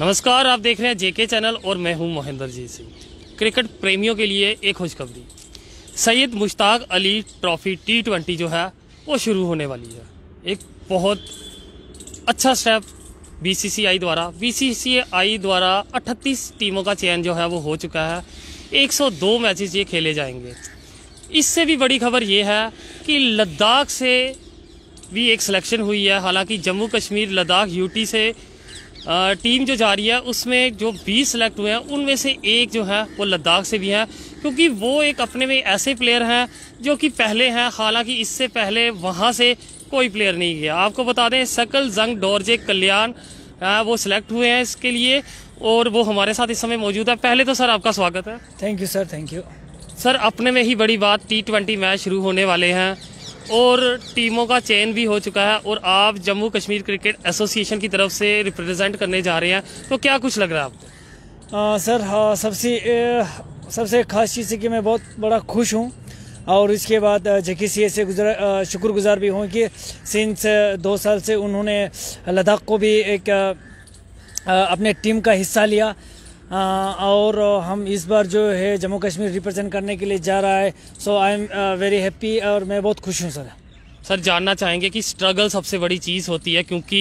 नमस्कार आप देख रहे हैं जेके चैनल और मैं हूं महेंद्र जीत सिंह क्रिकेट प्रेमियों के लिए एक खुशखबरी Syed Mushtaq Ali trophy T twenty जो है वो शुरू होने वाली है एक बहुत अच्छा स्टेप बीसीसीआई द्वारा बीसीसीआई द्वारा 38 टीमों का चयन जो है वो हो चुका है 102 मैचेस ये खेले जाएंगे इससे भी बड़ी खबर ये है कि लद्दाख से भी एक सिलेक्शन हुई है हालांकि जम्मू कश्मीर लद्दाख यूटी से टीम जो जा रही है उसमें जो बीस सेलेक्ट हुए हैं उनमें से एक जो है वो लद्दाख से भी है क्योंकि वो एक अपने में ऐसे प्लेयर हैं जो कि पहले हैं हालांकि इससे पहले वहाँ से कोई प्लेयर नहीं गया आपको बता दें सकल जंग डोरजे कल्याण वो सिलेक्ट हुए हैं इसके लिए और वो हमारे साथ इस समय मौजूद है पहले तो सर आपका स्वागत है thank you sir thank you sir अपने में ही बड़ी बात टी ट्वेंटी मैच शुरू होने वाले हैं और टीमों का चयन भी हो चुका है और आप जम्मू कश्मीर क्रिकेट एसोसिएशन की तरफ से रिप्रेजेंट करने जा रहे हैं तो क्या कुछ लग रहा है आपको सर हाँ, सबसे सबसे खास चीज़ है कि मैं बहुत बड़ा खुश हूँ और इसके बाद जकी सी ए से गुज़र शुक्रगुजार भी हूँ कि सिंस दो साल से उन्होंने लद्दाख को भी एक अपने टीम का हिस्सा लिया और हम इस बार जो है जम्मू कश्मीर रिप्रेजेंट करने के लिए जा रहा है so I am very happy और मैं बहुत खुश हूँ सर सर जानना चाहेंगे कि स्ट्रगल सबसे बड़ी चीज़ होती है क्योंकि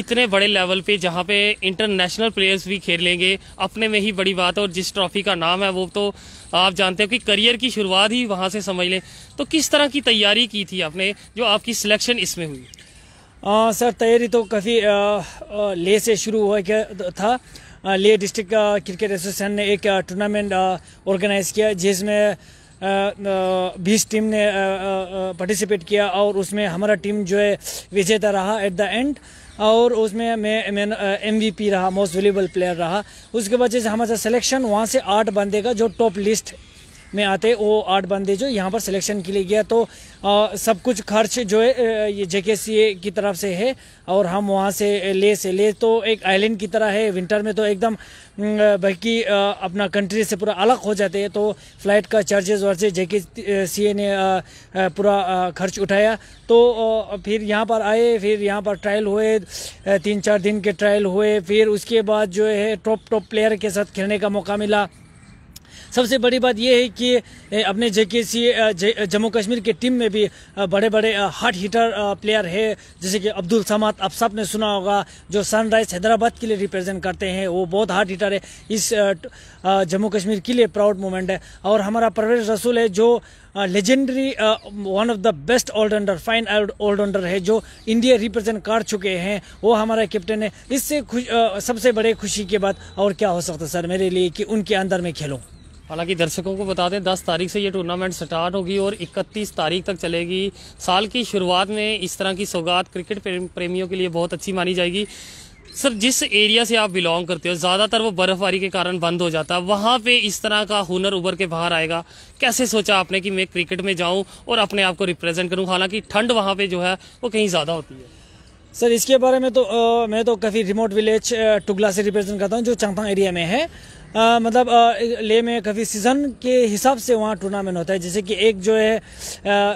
इतने बड़े लेवल पे जहाँ पे इंटरनेशनल प्लेयर्स भी खेलेंगे अपने में ही बड़ी बात है और जिस ट्रॉफी का नाम है वो तो आप जानते हो कि करियर की शुरुआत ही वहाँ से समझ लें तो किस तरह की तैयारी की थी आपने जो आपकी सिलेक्शन इसमें हुई आ, सर तैयारी तो काफ़ी ले से शुरू हुआ क्या था लिए डिस्ट्रिक्ट क्रिकेट एसोसिएशन ने एक टूर्नामेंट ऑर्गेनाइज किया जिसमें बीस टीम ने पार्टिसिपेट किया और उसमें हमारा टीम जो है विजेता रहा एट द एंड और उसमें मैं मैन एम रहा मोस्ट वेल्यूबल प्लेयर रहा उसके बाद जैसे हमारा सिलेक्शन वहाँ से आठ बंदे का जो टॉप लिस्ट में आते वो आठ बंदे जो यहाँ पर सिलेक्शन के लिए गया तो आ, सब कुछ खर्च जो है ये जे की तरफ से है और हम वहाँ से ले से ले तो एक आइलैंड की तरह है विंटर में तो एकदम बल्कि अपना कंट्री से पूरा अलग हो जाते हैं तो फ्लाइट का चार्जेस वर्जेस जे के ने पूरा खर्च उठाया तो फिर यहाँ पर आए फिर यहाँ पर ट्रायल हुए तीन चार दिन के ट्रायल हुए फिर उसके बाद जो है टॉप टॉप प्लेयर के साथ खेलने का मौका मिला सबसे बड़ी बात यह है कि अपने जेके जम्मू कश्मीर की टीम में भी बड़े बड़े हार्ड हीटर प्लेयर है जैसे कि अब्दुल समात आप सब ने सुना होगा जो सनराइज हैदराबाद के लिए रिप्रेजेंट करते हैं वो बहुत हार्ड हीटर है इस जम्मू कश्मीर के लिए प्राउड मोमेंट है और हमारा परवेज रसूल है जो legendary one of the best allrounder fine allrounder है जो इंडिया रिप्रेजेंट कर चुके हैं वो हमारा कैप्टन है इससे खुश सबसे बड़े खुशी के बाद और क्या हो सकता सर मेरे लिए कि उनके अंदर में खेलूँ हालांकि दर्शकों को बता दें 10 तारीख से ये टूर्नामेंट स्टार्ट होगी और 31 तारीख तक चलेगी साल की शुरुआत में इस तरह की सौगात क्रिकेट प्रेमियों के लिए बहुत अच्छी मानी जाएगी सर जिस एरिया से आप बिलोंग करते हो ज़्यादातर वो बर्फबारी के कारण बंद हो जाता है वहाँ पे इस तरह का हुनर उभर के बाहर आएगा कैसे सोचा आपने कि मैं क्रिकेट में जाऊँ और अपने आप को रिप्रेजेंट करूँ हालांकि ठंड वहाँ पे जो है वो कहीं ज़्यादा होती है सर इसके बारे में तो आ, मैं तो काफ़ी रिमोट विलेज टुगला से रिप्रेजेंट करता हूँ जो चंपा एरिया में है आ, मतलब आ, ले में कभी सीज़न के हिसाब से वहाँ टूर्नामेंट होता है जैसे कि एक जो है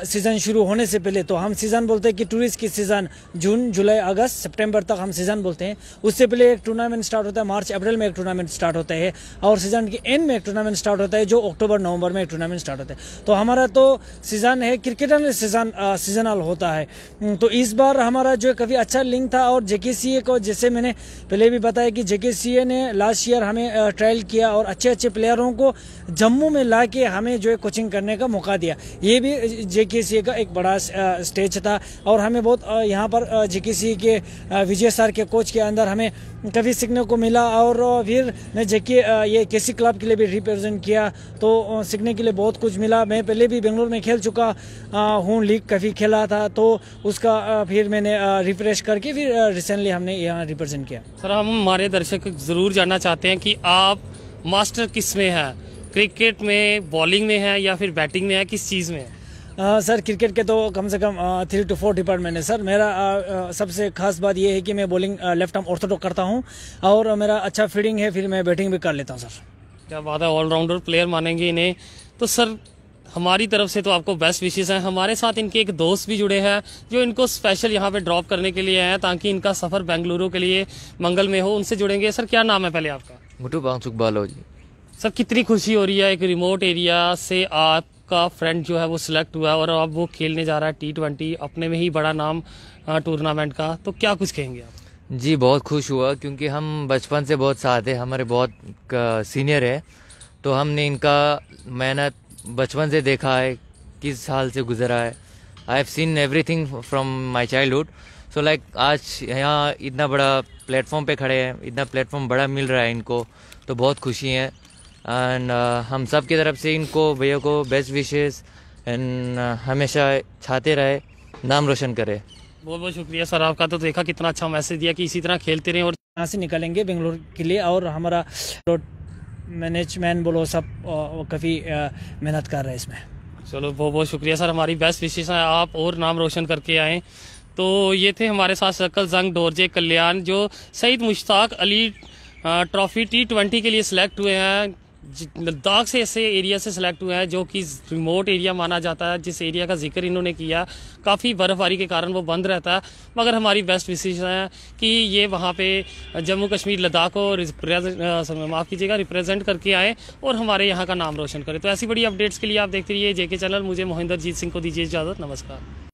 सीज़न शुरू होने से पहले तो हम सीज़न बोलते हैं कि टूरिस्ट की सीज़न जून जुलाई अगस्त सितंबर तक हम सीज़न बोलते हैं उससे पहले एक टूर्नामेंट स्टार्ट होता है मार्च अप्रैल में एक टूर्नामेंट स्टार्ट होता है और सीज़न के एंड में एक टूर्नामेंट स्टार्ट होता है जो अक्टूबर नवंबर में एक टूर्नामेंट स्टार्ट होता है तो हमारा तो सीज़न है क्रिकेटर सीज़न सीजनल होता है तो इस बार हमारा जो कभी अच्छा लिंक था और जे को जैसे मैंने पहले भी बताया कि जे ने लास्ट ईयर हमें ट्रायल इस्तेमाल किया और अच्छे अच्छे प्लेयरों को जम्मू में ला के हमें जो है कोचिंग करने का मौका दिया ये भी जे का एक बड़ा स्टेज था और हमें बहुत यहाँ पर जे के विजय सर के कोच के अंदर हमें कभी सीखने को मिला और फिर मैं जेके ये के सी क्लब के लिए भी रिप्रेजेंट किया तो सीखने के लिए बहुत कुछ मिला मैं पहले भी बेंगलोर में खेल चुका हूँ लीग कभी खेला था तो उसका फिर मैंने रिफ्रेश करके फिर रिसेंटली हमने यहाँ रिप्रेजेंट किया सर हम हमारे दर्शक ज़रूर जानना चाहते हैं कि आप मास्टर किस में है क्रिकेट में बॉलिंग में है या फिर बैटिंग में है किस चीज़ में आ, सर क्रिकेट के तो कम से कम थ्री टू फोर डिपार्टमेंट है सर मेरा आ, सबसे खास बात यह है कि मैं बॉलिंग लेफ्ट आर्म ऑर्थोडॉक करता हूँ और मेरा अच्छा फील्डिंग है फिर मैं बैटिंग भी कर लेता हूँ सर क्या बात है ऑलराउंडर प्लेयर मानेंगे इन्हें तो सर हमारी तरफ से तो आपको बेस्ट विशेष हैं हमारे साथ इनके एक दोस्त भी जुड़े हैं जो इनको स्पेशल यहाँ पे ड्रॉप करने के लिए आए हैं ताकि इनका सफ़र बेंगलुरु के लिए मंगल में हो उनसे जुड़ेंगे सर क्या नाम है पहले आपका मुटू बांसुक जी सर कितनी खुशी हो रही है एक रिमोट एरिया से आपका फ्रेंड जो है वो सिलेक्ट हुआ है और अब वो खेलने जा रहा है टी ट्वेंटी अपने में ही बड़ा नाम टूर्नामेंट का तो क्या कुछ कहेंगे आप जी बहुत खुश हुआ क्योंकि हम बचपन से बहुत साथ हैं हमारे बहुत सीनियर है तो हमने इनका मेहनत बचपन से देखा है किस साल से गुजरा है I have seen everything from my childhood so so like like, आज यहाँ इतना बड़ा प्लेटफॉर्म पे खड़े हैं इतना प्लेटफॉर्म बड़ा मिल रहा है इनको तो बहुत खुशी है एंड uh, हम सब की तरफ से इनको भैया को बेस्ट विशेष एंड हमेशा छाते रहे नाम रोशन करे बहुत बहुत शुक्रिया सर आपका तो देखा कितना अच्छा मैसेज दिया कि इसी तरह खेलते रहें और यहाँ से निकलेंगे बेंगलोर के लिए और हमारा मैनेजमेंट बोलो सब काफ़ी मेहनत कर रहे हैं इसमें चलो बहुत बहुत शुक्रिया सर हमारी बेस्ट विशेष है आप और नाम रोशन करके आएँ तो ये थे हमारे साथ सर्कल जंग डोरजे कल्याण जो Syed Mushtaq Ali trophy T twenty के लिए सिलेक्ट हुए हैं लद्दाख से ऐसे एरिया से सिलेक्ट हुए हैं जो कि रिमोट एरिया माना जाता है जिस एरिया का जिक्र इन्होंने किया काफ़ी बर्फ़बारी के कारण वो बंद रहता है मगर हमारी बेस्ट विशेष है कि ये वहाँ पे जम्मू कश्मीर लद्दाख को माफ़ कीजिएगा रिप्रेजेंट करके आएँ और हमारे यहाँ का नाम रोशन करें तो ऐसी बड़ी अपडेट्स के लिए आप देखते रहिए जेके चैनल मुझे मोहिंदर सिंह को दीजिए इजाज़त नमस्कार